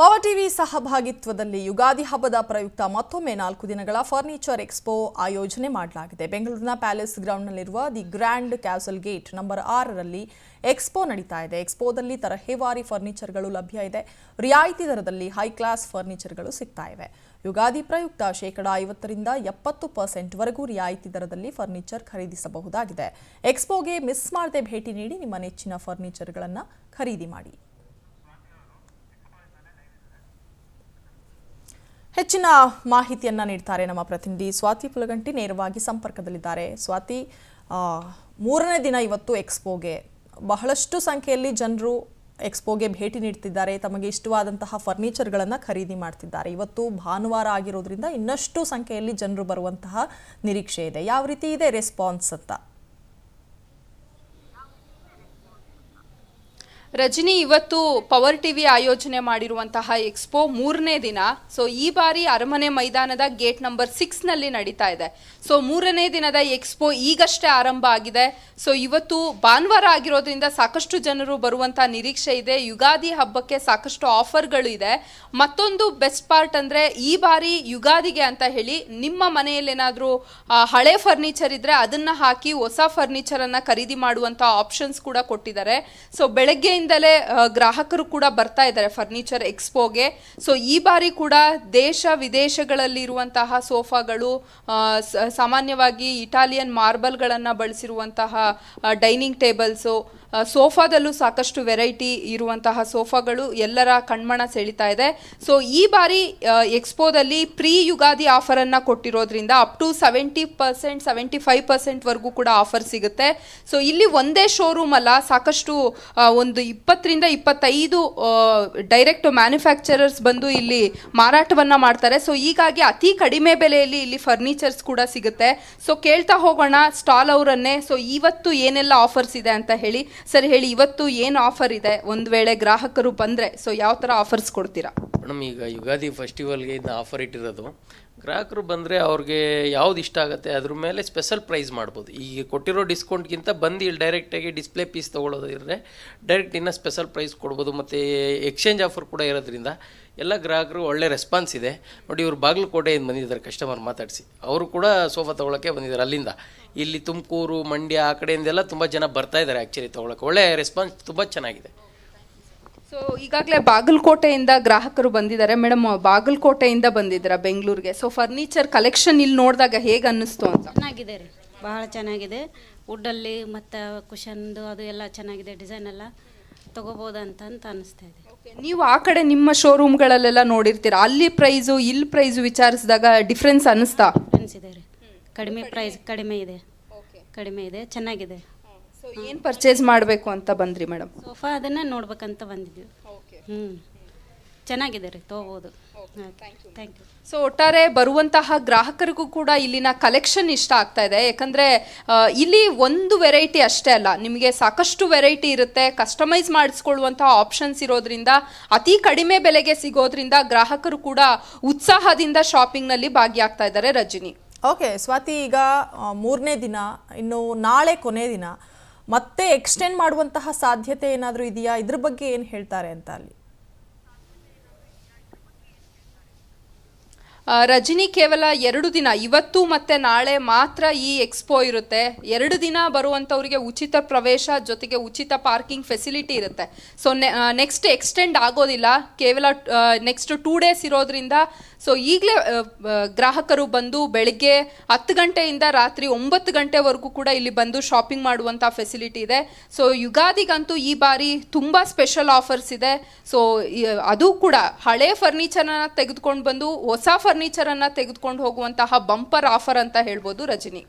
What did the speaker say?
power TV ಸಹಭಾಗಿತ್ವದಲ್ಲಿ ಯುಗಾದಿ ಹಬ್ಬದ ಪ್ರಯುಕ್ತ ಮತ್ತೊಮ್ಮೆ ನಾಲ್ಕು ದಿನಗಳ ಫರ್ನಿಚರ್ ಎಕ್ಸ್ಪೋ ಆಯೋಜನೆ ಮಾಡಲಾಗಿದೆ ಬೆಂಗಳೂರಿನ ಪ್ಯಾಲೇಸ್ ಗ್ರೌಂಡ್ನಲ್ಲಿರುವ the grand castle gate number ಆರರಲ್ಲಿ ಎಕ್ಸ್ಪೋ ನಡೀತಾ ಇದೆ ಎಕ್ಸ್ಪೋದಲ್ಲಿ ತರಹೇವಾರಿ ಫರ್ನಿಚರ್ಗಳು ಲಭ್ಯ ಇದೆ ರಿಯಾಯಿತಿ ದರದಲ್ಲಿ ಹೈ ಕ್ಲಾಸ್ ಫರ್ನಿಚರ್ಗಳು ಸಿಗ್ತಾ ಇವೆ ಯುಗಾದಿ ಪ್ರಯುಕ್ತ ಶೇಕಡ ಐವತ್ತರಿಂದ ಎಪ್ಪತ್ತು ಪರ್ಸೆಂಟ್ವರೆಗೂ ರಿಯಾಯಿತಿ ದರದಲ್ಲಿ ಫರ್ನಿಚರ್ ಖರೀದಿಸಬಹುದಾಗಿದೆ ಎಕ್ಸ್ಪೋಗೆ ಮಿಸ್ ಮಾಡದೆ ಭೇಟಿ ನೀಡಿ ನಿಮ್ಮ ನೆಚ್ಚಿನ ಫರ್ನಿಚರ್ಗಳನ್ನು ಖರೀದಿ ಮಾಡಿ ಹೆಚ್ಚಿನ ಮಾಹಿತಿಯನ್ನ ನೀಡ್ತಾರೆ ನಮ್ಮ ಪ್ರತಿನಿಧಿ ಸ್ವಾತಿ ಪುಲಗಂಟಿ ನೇರವಾಗಿ ಸಂಪರ್ಕದಲ್ಲಿದ್ದಾರೆ ಸ್ವಾತಿ ಮೂರನೇ ದಿನ ಇವತ್ತು ಎಕ್ಸ್ಪೋಗೆ ಬಹಳಷ್ಟು ಸಂಖ್ಯೆಯಲ್ಲಿ ಜನರು ಎಕ್ಸ್ಪೋಗೆ ಭೇಟಿ ನೀಡ್ತಿದ್ದಾರೆ ತಮಗೆ ಇಷ್ಟವಾದಂತಹ ಫರ್ನಿಚರ್ಗಳನ್ನು ಖರೀದಿ ಮಾಡ್ತಿದ್ದಾರೆ ಇವತ್ತು ಭಾನುವಾರ ಆಗಿರೋದ್ರಿಂದ ಇನ್ನಷ್ಟು ಸಂಖ್ಯೆಯಲ್ಲಿ ಜನರು ಬರುವಂತಹ ನಿರೀಕ್ಷೆ ಇದೆ ಯಾವ ರೀತಿ ಇದೆ ರೆಸ್ಪಾನ್ಸ್ ಅಂತ ರಜನಿ ಇವತ್ತು ಪವರ್ ಟಿವಿ ಆಯೋಜನೆ ಮಾಡಿರುವಂತಹ ಎಕ್ಸ್ಪೋ ಮೂರನೇ ದಿನ ಸೊ ಈ ಬಾರಿ ಅರಮನೆ ಮೈದಾನದ ಗೇಟ್ ನಂಬರ್ ಸಿಕ್ಸ್ ನಲ್ಲಿ ನಡೀತಾ ಇದೆ ಸೊ ಮೂರನೇ ದಿನದ ಎಕ್ಸ್ಪೋ ಈಗಷ್ಟೇ ಆರಂಭ ಆಗಿದೆ ಸೊ ಇವತ್ತು ಭಾನುವಾರ ಆಗಿರೋದ್ರಿಂದ ಸಾಕಷ್ಟು ಜನರು ಬರುವಂಥ ನಿರೀಕ್ಷೆ ಇದೆ ಯುಗಾದಿ ಹಬ್ಬಕ್ಕೆ ಸಾಕಷ್ಟು ಆಫರ್ಗಳು ಇದೆ ಮತ್ತೊಂದು ಬೆಸ್ಟ್ ಪಾರ್ಟ್ ಅಂದ್ರೆ ಈ ಬಾರಿ ಯುಗಾದಿಗೆ ಅಂತ ಹೇಳಿ ನಿಮ್ಮ ಏನಾದರೂ ಹಳೆ ಫರ್ನಿಚರ್ ಇದ್ರೆ ಅದನ್ನ ಹಾಕಿ ಹೊಸ ಅನ್ನ ಖರೀದಿ ಮಾಡುವಂಥ ಆಪ್ಷನ್ಸ್ ಕೂಡ ಕೊಟ್ಟಿದ್ದಾರೆ ಸೊ ಬೆಳಗ್ಗೆಯಿಂದಲೇ ಗ್ರಾಹಕರು ಕೂಡ ಬರ್ತಾ ಇದ್ದಾರೆ ಫರ್ನಿಚರ್ ಎಕ್ಸ್ಪೋಗೆ ಸೊ ಈ ಬಾರಿ ಕೂಡ ದೇಶ ವಿದೇಶಗಳಲ್ಲಿ ಇರುವಂತಹ ಸೋಫಾಗಳು ಸಾಮಾನ್ಯವಾಗಿ ಇಟಾಲಿಯನ್ ಮಾರ್ಬಲ್ಗಳನ್ನು ಬಳಸಿರುವಂತಹ ಡೈನಿಂಗ್ ಟೇಬಲ್ಸು ಸೋಫಾದಲ್ಲೂ ಸಾಕಷ್ಟು ವೆರೈಟಿ ಇರುವಂತಹ ಸೋಫಾಗಳು ಎಲ್ಲರ ಕಣ್ಮಣ ಸೆಳಿತಾ ಇದೆ ಸೊ ಈ ಬಾರಿ ಎಕ್ಸ್ಪೋದಲ್ಲಿ ಪ್ರೀ ಯುಗಾದಿ ಆಫರನ್ನು ಕೊಟ್ಟಿರೋದ್ರಿಂದ up to seventy percent seventy five ಪರ್ಸೆಂಟ್ವರೆಗೂ ಕೂಡ ಆಫರ್ ಸಿಗುತ್ತೆ ಸೊ ಇಲ್ಲಿ ಒಂದೇ ಶೋರೂಮ್ ಅಲ್ಲ ಸಾಕಷ್ಟು ಒಂದು ಇಪ್ಪತ್ತರಿಂದ ಇಪ್ಪತ್ತೈದು ಡೈರೆಕ್ಟ್ ಮ್ಯಾನುಫ್ಯಾಕ್ಚರರ್ಸ್ ಬಂದು ಇಲ್ಲಿ ಮಾರಾಟವನ್ನು ಮಾಡ್ತಾರೆ ಸೊ ಹೀಗಾಗಿ ಅತಿ ಕಡಿಮೆ ಬೆಲೆಯಲ್ಲಿ ಇಲ್ಲಿ ಫರ್ನಿಚರ್ಸ್ ಕೂಡ ಸಿಗುತ್ತೆ ಸೊ ಕೇಳ್ತಾ ಹೋಗೋಣ ಸ್ಟಾಲ್ ಅವರನ್ನೇ ಸೊ ಇವತ್ತು ಏನೆಲ್ಲ ಆಫರ್ಸ್ ಇದೆ ಅಂತ ಹೇಳಿ ಸರ್ ಹೇಳಿ ಇವತ್ತು ಏನು ಆಫರ್ ಇದೆ ಒಂದು ವೇಳೆ ಗ್ರಾಹಕರು ಬಂದರೆ ಸೊ ಯಾವ ಥರ ಆಫರ್ಸ್ ಕೊಡ್ತೀರಾ ಮೇಡಮ್ ಈಗ ಯುಗಾದಿ ಫೆಸ್ಟಿವಲ್ಗೆ ಇದನ್ನ ಆಫರ್ ಇಟ್ಟಿರೋದು ಗ್ರಾಹಕರು ಬಂದರೆ ಅವ್ರಿಗೆ ಯಾವ್ದು ಇಷ್ಟ ಆಗುತ್ತೆ ಅದ್ರ ಮೇಲೆ ಸ್ಪೆಷಲ್ ಪ್ರೈಸ್ ಮಾಡ್ಬೋದು ಈಗ ಕೊಟ್ಟಿರೋ ಡಿಸ್ಕೌಂಟ್ಗಿಂತ ಬಂದು ಇಲ್ಲಿ ಡೈರೆಕ್ಟಾಗಿ ಡಿಸ್ಪ್ಲೇ ಪೀಸ್ ತೊಗೊಳೋದಿದ್ರೆ ಡೈರೆಕ್ಟ್ ಇನ್ನೂ ಸ್ಪೆಷಲ್ ಪ್ರೈಸ್ ಕೊಡ್ಬೋದು ಮತ್ತು ಎಕ್ಸ್ಚೇಂಜ್ ಆಫರ್ ಕೂಡ ಇರೋದ್ರಿಂದ ಎಲ್ಲ ಗ್ರಾಹಕರು ಒಳ್ಳೆ ರೆಸ್ಪಾನ್ಸ್ ಇದೆ ನೋಡಿ ಇವರು ಬಾಗಲಕೋಟೆಯಿಂದ ಬಂದಿದ್ದಾರೆ ಕಸ್ಟಮರ್ ಮಾತಾಡಿಸಿ ಅವರು ಕೂಡ ಸೋಫಾ ತೊಗೊಳಕ್ಕೆ ಬಂದಿದ್ದಾರೆ ಅಲ್ಲಿಂದ ಇಲ್ಲಿ ತುಮಕೂರು ಮಂಡ್ಯ ಆ ಕಡೆಯಿಂದೆಲ್ಲ ತುಂಬ ಜನ ಬರ್ತಾ ಇದ್ದಾರೆ ಆ್ಯಕ್ಚುಲಿ ತೊಗೊಳಕ್ಕೆ ಒಳ್ಳೆ ರೆಸ್ಪಾನ್ಸ್ ತುಂಬ ಚೆನ್ನಾಗಿದೆ ಸೊ ಈಗಾಗಲೇ ಬಾಗಲಕೋಟೆಯಿಂದ ಗ್ರಾಹಕರು ಬಂದಿದ್ದಾರೆ ಮೇಡಮ್ ಬಾಗಲಕೋಟೆಯಿಂದ ಬಂದಿದ್ದೀರಾ ಬೆಂಗಳೂರಿಗೆ ಸೊ ಫರ್ನಿಚರ್ ಕಲೆಕ್ಷನ್ ಇಲ್ಲಿ ನೋಡಿದಾಗ ಹೇಗೆ ಅನ್ನಿಸ್ತು ಅಂತ ಚೆನ್ನಾಗಿದೆ ರೀ ಬಹಳ ಚೆನ್ನಾಗಿದೆ ವುಡ್ಡಲ್ಲಿ ಮತ್ತು ಕುಶನ್ದು ಅದು ಎಲ್ಲ ಚೆನ್ನಾಗಿದೆ ಡಿಸೈನ್ ಎಲ್ಲ ತಗೋಬೋದು ಅಂತ ಅನಿಸ್ತಾ ಇದೆ ನೀವು ಆ ಕಡೆ ನಿಮ್ಮ ಶೋರೂಮ್ಗಳಲ್ಲೆಲ್ಲ ನೋಡಿರ್ತೀರಾ ಅಲ್ಲಿ ಪ್ರೈಸು ಇಲ್ಲಿ ಪ್ರೈಸು ವಿಚಾರಿಸಿದಾಗ ಡಿಫ್ರೆನ್ಸ್ ಅನ್ನಿಸ್ತಾ ಡಿಫ್ರೆನ್ಸ್ ಇದೆ ರೀ ಕಡಿಮೆ ಪ್ರೈಸ್ ಕಡಿಮೆ ಇದೆ ಕಡಿಮೆ ಇದೆ ಚೆನ್ನಾಗಿದೆ ಸೊ ಏನು ಪರ್ಚೇಸ್ ಮಾಡಬೇಕು ಅಂತ ಬಂದ್ರಿ ಮೇಡಮ್ ಸೋಫಾ ನೋಡ್ಬೇಕಂತ ಬಂದಿದ್ದೀವಿ ಓಕೆ ಹ್ಞೂ ಚೆನ್ನಾಗಿದೆ ರೀ ಥ್ಯಾಂಕ್ ಯು ಸೊ ಒಟ್ಟಾರೆ ಬರುವಂತಹ ಗ್ರಾಹಕರಿಗೂ ಕೂಡ ಇಲ್ಲಿನ ಕಲೆಕ್ಷನ್ ಇಷ್ಟ ಆಗ್ತಾ ಇದೆ ಯಾಕಂದರೆ ಇಲ್ಲಿ ಒಂದು ವೆರೈಟಿ ಅಷ್ಟೇ ಅಲ್ಲ ನಿಮಗೆ ಸಾಕಷ್ಟು ವೆರೈಟಿ ಇರುತ್ತೆ ಕಸ್ಟಮೈಸ್ ಮಾಡಿಸ್ಕೊಳ್ಳುವಂಥ ಆಪ್ಷನ್ಸ್ ಇರೋದ್ರಿಂದ ಅತಿ ಕಡಿಮೆ ಬೆಲೆಗೆ ಸಿಗೋದ್ರಿಂದ ಗ್ರಾಹಕರು ಕೂಡ ಉತ್ಸಾಹದಿಂದ ಶಾಪಿಂಗ್ನಲ್ಲಿ ಭಾಗಿಯಾಗ್ತಾ ಇದ್ದಾರೆ ರಜಿನಿ ಓಕೆ ಸ್ವಾತಿ ಈಗ ಮೂರನೇ ದಿನ ಇನ್ನು ನಾಳೆ ಕೊನೆ ದಿನ ಮತ್ತೆ ಎಕ್ಸ್ಟೆಂಡ್ ಮಾಡುವಂತಹ ಸಾಧ್ಯತೆ ಏನಾದರೂ ಇದೆಯಾ ಇದ್ರ ಬಗ್ಗೆ ಏನು ಹೇಳ್ತಾರೆ ಅಂತ ಅಲ್ಲಿ ರಜನಿ ಕೇವಲ ಎರಡು ದಿನ ಇವತ್ತು ಮತ್ತು ನಾಳೆ ಮಾತ್ರ ಈ ಎಕ್ಸ್ಪೋ ಇರುತ್ತೆ ಎರಡು ದಿನ ಬರುವಂಥವ್ರಿಗೆ ಉಚಿತ ಪ್ರವೇಶ ಜೊತೆಗೆ ಉಚಿತ ಪಾರ್ಕಿಂಗ್ ಫೆಸಿಲಿಟಿ ಇರುತ್ತೆ ಸೊ ನೆಕ್ಸ್ಟ್ ಎಕ್ಸ್ಟೆಂಡ್ ಆಗೋದಿಲ್ಲ ಕೇವಲ ನೆಕ್ಸ್ಟ್ ಟೂ ಡೇಸ್ ಇರೋದ್ರಿಂದ ಸೊ ಈಗಲೇ ಗ್ರಾಹಕರು ಬಂದು ಬೆಳಗ್ಗೆ ಹತ್ತು ಗಂಟೆಯಿಂದ ರಾತ್ರಿ ಒಂಬತ್ತು ಗಂಟೆವರೆಗೂ ಕೂಡ ಇಲ್ಲಿ ಬಂದು ಶಾಪಿಂಗ್ ಮಾಡುವಂಥ ಫೆಸಿಲಿಟಿ ಇದೆ ಸೊ ಯುಗಾದಿಗಂತೂ ಈ ಬಾರಿ ತುಂಬ ಸ್ಪೆಷಲ್ ಆಫರ್ಸ್ ಇದೆ ಸೊ ಅದು ಕೂಡ ಹಳೆ ಫರ್ನಿಚರ್ನ ತೆಗೆದುಕೊಂಡು ಬಂದು ಹೊಸ ಫರ್ ಫರ್ನಿಚರ್ ಅನ್ನ ತೆಗೆದುಕೊಂಡು ಹೋಗುವಂತಹ ಬಂಪರ್ ಆಫರ್ ಅಂತ ಹೇಳ್ಬೋದು ರಜನಿ